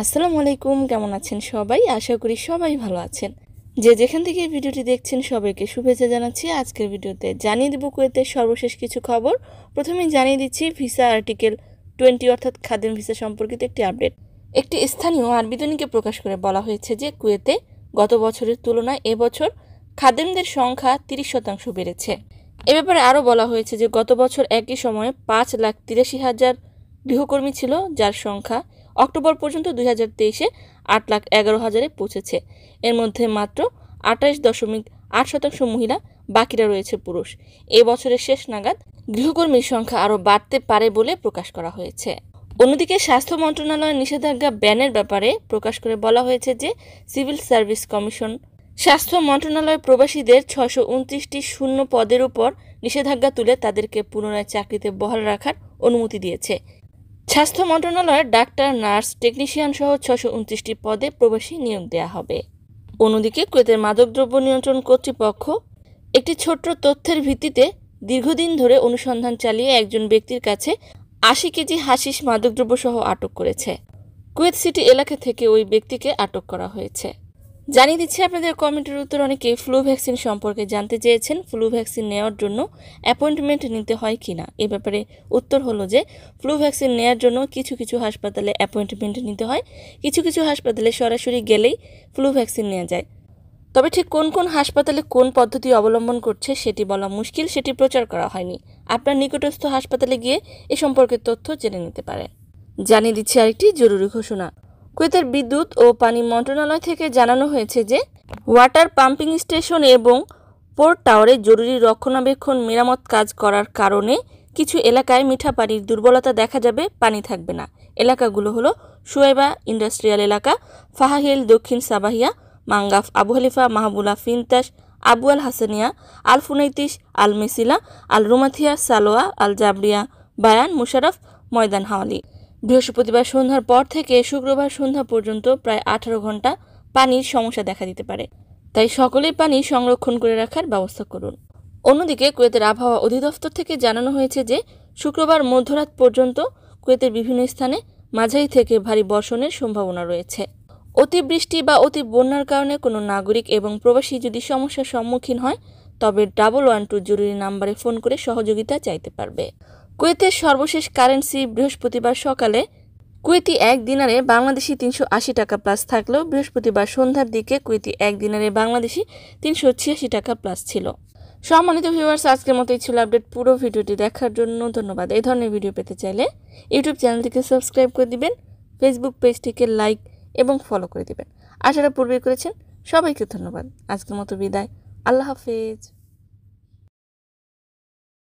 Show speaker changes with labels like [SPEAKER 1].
[SPEAKER 1] আসসালামু আলাইকুম কেমন আছেন সবাই আশা করি সবাই ভালো আছেন যে যেখান থেকে ভিডিওটি দেখছেন সবাইকে শুভেচ্ছা জানাচ্ছি আজকের ভিডিওতে জানিয়ে দেব কুয়েতের সর্বশেষ কিছু খবর প্রথমেই জানিয়ে দিচ্ছি ভিসা আর্টিকেল টোয়েন্টি অর্থাৎ খাদেম ভিসা সম্পর্কিত একটি আপডেট একটি স্থানীয় আরবিদনিকে প্রকাশ করে বলা হয়েছে যে কুয়েতে গত বছরের তুলনায় এবছর খাদেমদের সংখ্যা তিরিশ শতাংশ বেড়েছে এ ব্যাপারে আরও বলা হয়েছে যে গত বছর একই সময়ে পাঁচ লাখ তিরাশি হাজার গৃহকর্মী ছিল যার সংখ্যা অক্টোবর পর্যন্ত দুই হাজার তেইশে আট লাখ এগারো হাজারে পৌঁছেছে এর মধ্যে মাত্র আঠাশ দশমিক আট শতাংশ মহিলা বাকিরা রয়েছে পুরুষ এ বছরের শেষ নাগাদ গৃহকর্মীর সংখ্যা আরও বাড়তে পারে বলে প্রকাশ করা হয়েছে অন্যদিকে স্বাস্থ্য মন্ত্রণালয়ের নিষেধাজ্ঞা ব্যানের ব্যাপারে প্রকাশ করে বলা হয়েছে যে সিভিল সার্ভিস কমিশন স্বাস্থ্য মন্ত্রণালয় প্রবাসীদের ছয়শো উনত্রিশটি শূন্য পদের উপর নিষেধাজ্ঞা তুলে তাদেরকে পুনরায় চাকরিতে বহাল রাখার অনুমতি দিয়েছে স্বাস্থ্য মন্ত্রণালয়ের ডাক্তার নার্স টেকনিশিয়ান সহ ছশো উনত্রিশটি পদে প্রবাসী নিয়োগ দেওয়া হবে অন্যদিকে কুয়েতের মাদকদ্রব্য নিয়ন্ত্রণ কর্তৃপক্ষ একটি ছোট্ট তথ্যের ভিত্তিতে দীর্ঘদিন ধরে অনুসন্ধান চালিয়ে একজন ব্যক্তির কাছে আশি কেজি হাসিস মাদকদ্রব্য সহ আটক করেছে কুয়েত সিটি এলাকা থেকে ওই ব্যক্তিকে আটক করা হয়েছে জানিয়ে দিচ্ছি আপনাদের কমেন্টের উত্তর অনেকে ফ্লু ভ্যাকসিন সম্পর্কে জানতে চেয়েছেন ফ্লু ভ্যাকসিন নেওয়ার জন্য অ্যাপয়েন্টমেন্ট নিতে হয় কি না এ ব্যাপারে উত্তর হলো যে ফ্লু ভ্যাকসিন নেওয়ার জন্য কিছু কিছু হাসপাতালে অ্যাপয়েন্টমেন্ট নিতে হয় কিছু কিছু হাসপাতালে সরাসরি গেলেই ফ্লু ভ্যাকসিন নেওয়া যায় তবে ঠিক কোন কোন হাসপাতালে কোন পদ্ধতি অবলম্বন করছে সেটি বলা মুশকিল সেটি প্রচার করা হয়নি আপনার নিকটস্থ হাসপাতালে গিয়ে এ সম্পর্কে তথ্য জেনে নিতে পারেন জানিয়ে দিচ্ছে আরেকটি জরুরি ঘোষণা কুয়েতের বিদ্যুৎ ও পানি মন্ত্রণালয় থেকে জানানো হয়েছে যে ওয়াটার পাম্পিং স্টেশন এবং পোর্ট টাওয়ারে জরুরি রক্ষণাবেক্ষণ মেরামত কাজ করার কারণে কিছু এলাকায় মিঠা পানির দুর্বলতা দেখা যাবে পানি থাকবে না এলাকাগুলো হলো সুয়েবা ইন্ডাস্ট্রিয়াল এলাকা ফাহাহিল দক্ষিণ সাবাহিয়া মাঙ্গাফ আবু হালিফা মাহবুলা ফিনতাস আবু আল হাসানিয়া আল ফুনাইতিস আল মেসিলা আল রুমাথিয়া সালোয়া আল জাবরিয়া বায়ান মুশারফ ময়দান হাওয়ালি বৃহস্পতিবার সন্ধ্যার পর থেকে শুক্রবার সন্ধ্যা পর্যন্ত প্রায় আঠারো ঘন্টা পানির সমস্যা দেখা দিতে পারে তাই সকলেই পানি সংরক্ষণ করে রাখার ব্যবস্থা করুন অন্যদিকে কুয়েতের আবহাওয়া অধিদপ্তর থেকে জানানো হয়েছে যে শুক্রবার মধ্যরাত পর্যন্ত কুয়েতের বিভিন্ন স্থানে মাঝারি থেকে ভারী বর্ষণের সম্ভাবনা রয়েছে অতিবৃষ্টি বা অতি বন্যার কারণে কোনো নাগরিক এবং প্রবাসী যদি সমস্যার সম্মুখীন হয় তবে ডাবল ওয়ান টু জরুরি নাম্বারে ফোন করে সহযোগিতা চাইতে পারবে কুয়েতের সর্বশেষ কারেন্সি বৃহস্পতিবার সকালে কুয়েতি এক দিনারে বাংলাদেশি তিনশো আশি টাকা প্লাস থাকলেও বৃহস্পতিবার সন্ধ্যার দিকে কুয়েতি এক দিনারে বাংলাদেশি তিনশো ছিয়াশি টাকা প্লাস ছিল সম্মানিত ভিউয়ার্স আজকের মতো এই ছিল আপডেট পুরো ভিডিওটি দেখার জন্য ধন্যবাদ এই ধরনের ভিডিও পেতে চাইলে ইউটিউব চ্যানেলটিকে সাবস্ক্রাইব করে দিবেন ফেসবুক পেজটিকে লাইক এবং ফলো করে দিবেন আশারা পূর্বে করেছেন সবাইকে ধন্যবাদ আজকের মতো বিদায় আল্লাহ হাফেজ